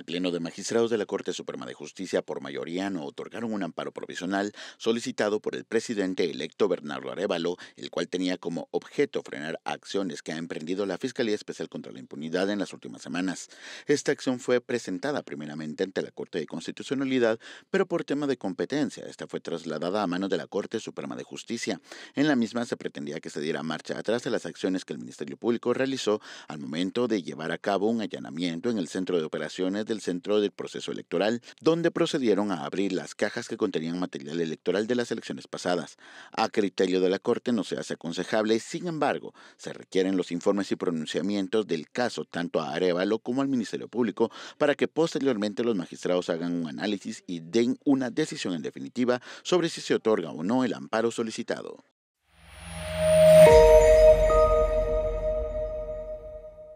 El Pleno de Magistrados de la Corte Suprema de Justicia por mayoría no otorgaron un amparo provisional solicitado por el presidente electo Bernardo Arevalo, el cual tenía como objeto frenar acciones que ha emprendido la Fiscalía Especial contra la Impunidad en las últimas semanas. Esta acción fue presentada primeramente ante la Corte de Constitucionalidad, pero por tema de competencia, esta fue trasladada a manos de la Corte Suprema de Justicia. En la misma se pretendía que se diera marcha atrás de las acciones que el Ministerio Público realizó al momento de llevar a cabo un allanamiento en el centro de operaciones del centro del proceso electoral, donde procedieron a abrir las cajas que contenían material electoral de las elecciones pasadas. A criterio de la Corte no se hace aconsejable, sin embargo, se requieren los informes y pronunciamientos del caso tanto a Arevalo como al Ministerio Público para que posteriormente los magistrados hagan un análisis y den una decisión en definitiva sobre si se otorga o no el amparo solicitado.